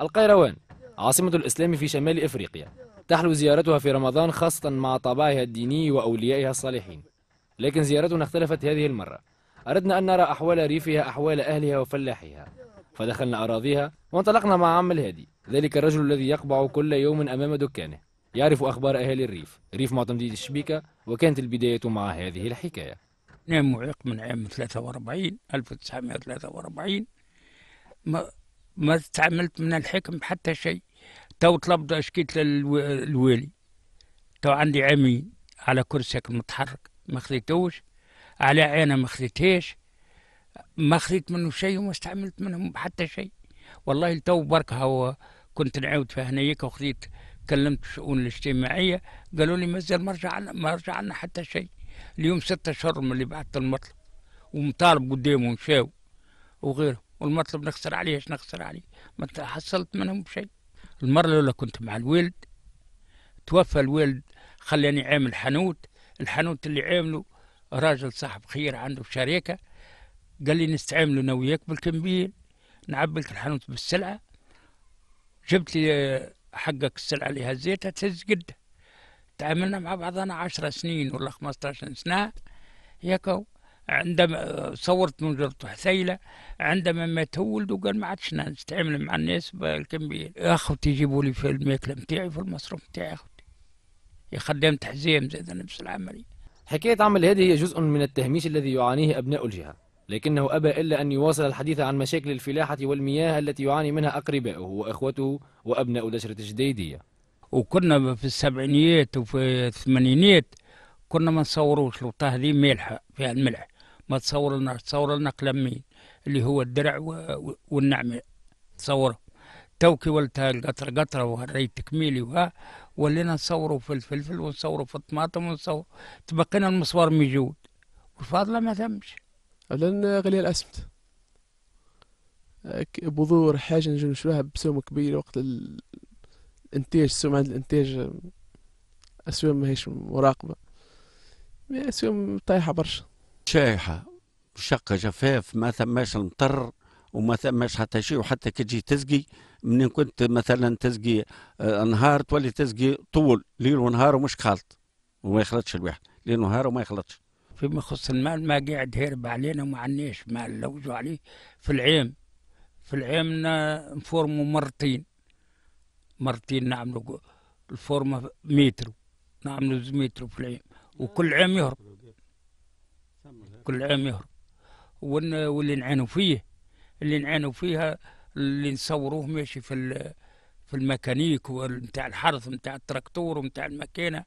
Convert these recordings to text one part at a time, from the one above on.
القيروان عاصمة الإسلام في شمال إفريقيا تحلو زيارتها في رمضان خاصة مع طابعها الديني وأوليائها الصالحين لكن زيارتنا اختلفت هذه المرة أردنا أن نرى أحوال ريفها أحوال أهلها وفلاحها فدخلنا أراضيها وانطلقنا مع عم الهادي ذلك الرجل الذي يقبع كل يوم أمام دكانه يعرف أخبار أهالي الريف ريف معتمديد الشبيكة وكانت البداية مع هذه الحكاية نعم معيق من عام 43 1943 ما ما استعملت من الحكم حتى شيء تو طلبت اشكيت للوالي تو عندي عامين على كرسيك المتحرك ما خذيتوش على عينه ما خذيتهاش ما خذيت منه شيء وما استعملت منهم حتى شيء والله تو برك هو كنت نعاود في هنيك وخذيت كلمت الشؤون الاجتماعيه قالوا لي مازال ما رجع ما رجع لنا حتى شيء اليوم ستة اشهر من اللي بعثت المطلب ومطالب قدامهم شاو وغيره والمطلب نخسر عليه ايش نخسر عليه ما حصلت منهم شيء المرة الأولى كنت مع الوالد توفى الوالد خلاني عامل حانوت الحانوت اللي عامله راجل صاحب خير عنده شركة قال لي نستعمله أنا وياك بالكمبيل نعبي لك الحانوت بالسلعة جبت لي حقك السلعة اللي هزيتها تهز قدها تعاملنا مع بعضنا عشرة سنين ولا 15 سنة ياكو عندما صورت من منظرة حسيلة عندما مات هو ولده قال ما عادش نستعمل مع الناس بالكمية اخوتي يجيبوا لي في الماكله نتاعي في المصروف نتاعي اخوتي يا خدامة حزام زاد نفس العملية حكاية عمل هذه هي جزء من التهميش الذي يعانيه أبناء الجهة لكنه أبى إلا أن يواصل الحديث عن مشاكل الفلاحة والمياه التي يعاني منها أقربائه وأخوته وأبناء دشرة الجديدية وكنا في السبعينيات وفي الثمانينيات كنا ما نصوروش لوطة هذه مالحة فيها الملح ما تصور لنا تصور لنا قلمين اللي هو الدرع والنعمة تصور توكي ولتها القطرة قطرة وهالري تكميلي وها ولينا نصوروا في الفلفل ونصوروا في الطماطم ونصور تبقينا المصور موجود والفاضلة ما تمش لأن غلي الأسمت بذور حاجة نجم نشروها بسوم كبير وقت الانتاج سمعة الانتاج أسوم ماهيش مراقبة أسوم طايحة برشا شايحه شقه جفاف ما ثماش المطر وما ثماش حتى شيء وحتى كي تجي تسقي منين كنت مثلا تسقي آه، نهار تولي تسقي طول ليل ونهار ومش خالط وما يخلطش الواحد ليل ونهار وما يخلطش فيما يخص المال ما قاعد هرب علينا وما عندناش مال نلوجوا عليه في العام في العام نفورمو مرتين مرتين نعملوا الفورمه متر نعملوا زميترو في العام وكل عام يهرب كل عام يهرب واللي نعانوا فيه اللي نعانوا فيها اللي نصوروه ماشي في في الميكانيك نتاع الحرث نتاع التراكتور ونتاع الماكينه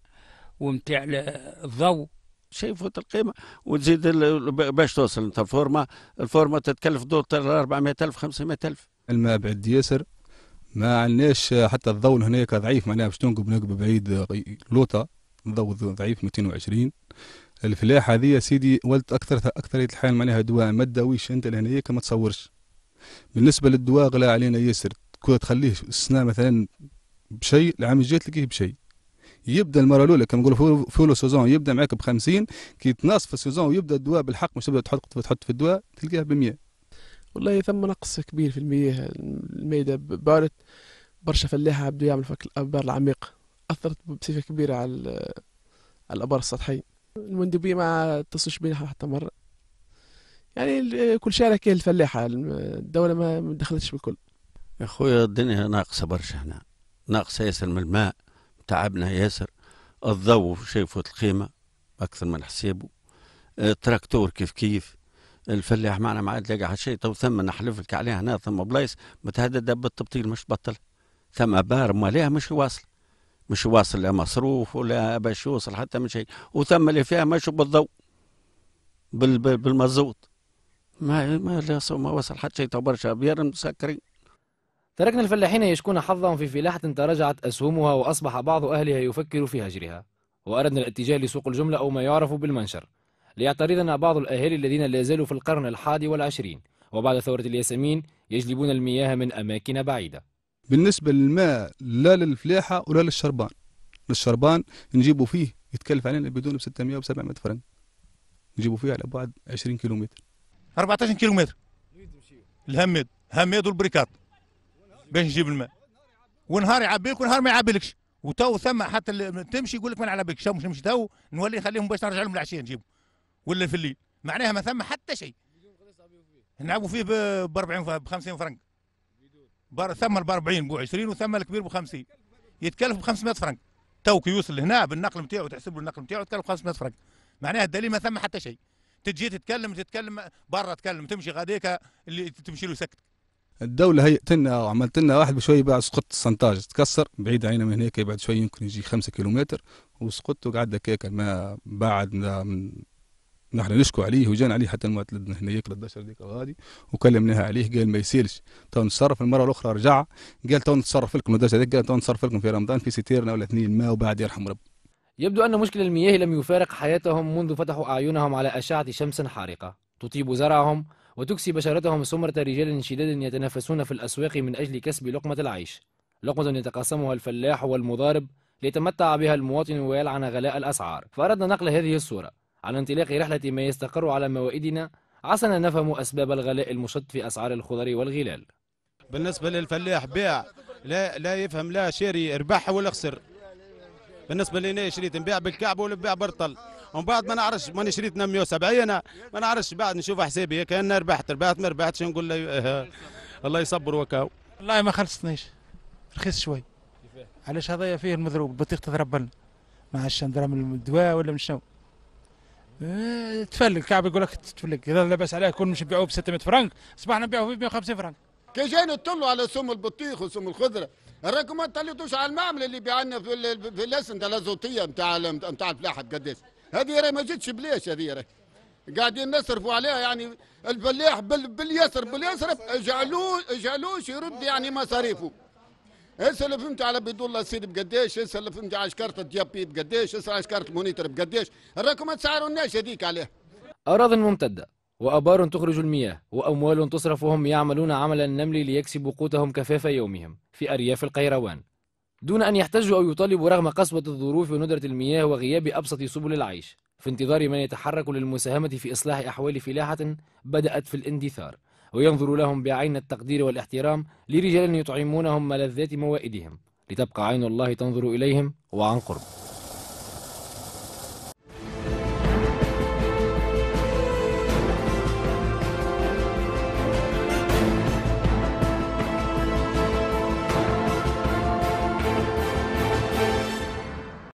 ونتاع الضوء شيء يفوت القيمه وتزيد باش توصل انت الفورمه الفورمه تتكلف دور 400000 500000 بعد ياسر ما عندناش حتى الضوء هناك ضعيف معناها باش تنقب نقب بعيد لوطه الضوء ضعيف 220 الفلاحه هذه يا سيدي ولت اكثر اكثريه الحال معناها دواء ما تداويش انت لهنايا ما تصورش بالنسبه للدواء غلا علينا ياسر كون تخليه السنه مثلا بشيء العام الجاي تلقيه بشيء يبدا المره الاولى كما نقولوا فولو سيزون يبدا معاك ب 50 كي تناصف السيزون ويبدا الدواء بالحق مش تبدا تحط تحط في الدواء تلقاه ب 100 والله ثم نقص كبير في المياه الميدة بارت برشا فلاحة عبدو يعمل فك الأبار العميقة أثرت بصفة كبيرة على الأبار السطحية المندوبيه ما اتصلش بينا حتى مره يعني كل شارع كيه الفلاحه الدوله ما دخلتش بالكل يا خويا الدنيا ناقصه برشا هنا ناقصه ياسر من الماء تعبنا ياسر الضوء فوت القيمه اكثر من حسابه آه، التراكتور كيف كيف الفلاح معنا ما عاد لقى شيء تو ثم نحلف لك عليها هنا ثم بلايص متهدده بالتبطيل مش تبطل ثم بار مالها مش واصل مش واصل لا مصروف ولا باش يوصل حتى من شيء وثم اللي فيها مشوا بالضوء بال ما ما ما وصل حتى شيء تو برشا بير مسكرين تركنا الفلاحين يشكون حظهم في فلاحة تراجعت أسهمها وأصبح بعض أهلها يفكر في هجرها وأردنا الاتجاه لسوق الجملة أو ما يعرف بالمنشر ليعترضنا بعض الأهالي الذين لا زالوا في القرن الحادي والعشرين وبعد ثورة الياسمين يجلبون المياه من أماكن بعيدة بالنسبة للماء لا للفلاحة ولا للشربان الشربان نجيبوا فيه يتكلف علينا بدون ب 600 و 700 فرنك نجيبوا فيه على بعد 20 كيلومتر 14 كيلومتر الهميد هميد والبريكات باش نجيب الماء ونهار يعبيك ونهار ما يعبيلكش وتو ثم حتى تمشي يقول لك ما نعلبك شو مش نمشي تو نولي نخليهم باش نرجع لهم العشيه نجيبوا ولا في الليل معناها ما ثم حتى شيء نلعبوا فيه ب 40 ب 50 فرنك بار ثم ب 40 بو 20 وثم الكبير ب 50 يتكلف ب 500 فرنك توك يوصل لهنا بالنقل نتاعو تحسب له النقل نتاعو يتكلف 500 فرنك معناها الدليل ما ثم حتى شيء تجي تتكلم تتكلم برا تكلم تمشي غاديك اللي تمشي له سكت الدولة هيئت لنا وعملت لنا واحد بشوي بعد سقط السنتاج تكسر بعيد علينا من هناك بعد شوي يمكن يجي خمسة كيلومتر وسقطت وقعد هكاك الماء بعد من نحن نشكو عليه وجانا عليه حتى هنا هنايا 13 ديك غادي وكلمناها عليه قال ما يسيرش تو نتصرف المره الاخرى رجع قال تو نتصرف لكم الدرجه هذيك قال تو نتصرف لكم في رمضان في ستيرنا ولا اثنين ما وبعد يرحم رب يبدو ان مشكل المياه لم يفارق حياتهم منذ فتحوا اعينهم على اشعه شمس حارقه تطيب زرعهم وتكسي بشرتهم سمره رجال شداد يتنافسون في الاسواق من اجل كسب لقمه العيش لقمه يتقاسمها الفلاح والمضارب ليتمتع بها المواطن ويلعن غلاء الاسعار فاردنا نقل هذه الصوره على انطلاق رحلة ما يستقر على موائدنا عسنا نفهم أسباب الغلاء المشد في أسعار الخضر والغلال بالنسبة للفلاح بيع لا لا يفهم لا شاري ربح ولا خسر بالنسبة لنا شريت نبيع بالكعب ولا نبيع برطل ومن بعد ما نعرفش ماني شريت 170 انا ما نعرفش بعد نشوف حسابي كان ربحت ربحت ما ربحتش نقول له اه الله يصبر وكاو والله ما خلصتنيش رخيص شوي علاش هذايا فيه المضروب بطيخ تضرب لنا مع الشندرام الدواء ولا من شنو إيه، تفلق كعب يقول لك تفلق اذا لبس عليه كل مش نبيعوه ب 600 فرنك اصبحنا نبيعوه ب 150 فرنك كي جاي نطلوا على سم البطيخ وسم الخضره راكم ما طليتوش على المعمل اللي بيعنا في في الاسند الازوتيه نتاع نتاع الفلاحه قداش هذه راهي ما جاتش بلاش هذه راهي قاعدين نصرفوا عليها يعني الفلاح بال... باليسر باليسر جعلوه جعلوش يرد يعني مصاريفه اللي فهمت على بيد الله السيد بقديش اللي فهمت على شكارة الديابي بقديش هسه على شكارة المونيتر بقديش راكم ما الناس هذيك عليه أراض ممتدة وأبار تخرج المياه وأموال تصرف وهم يعملون عمل النمل ليكسبوا قوتهم كفاف يومهم في أرياف القيروان دون أن يحتجوا أو يطالبوا رغم قسوة الظروف وندرة المياه وغياب أبسط سبل العيش في انتظار من يتحرك للمساهمة في إصلاح أحوال فلاحة بدأت في الاندثار وينظر لهم بعين التقدير والاحترام لرجال يطعمونهم ملذات موائدهم لتبقى عين الله تنظر إليهم وعن قرب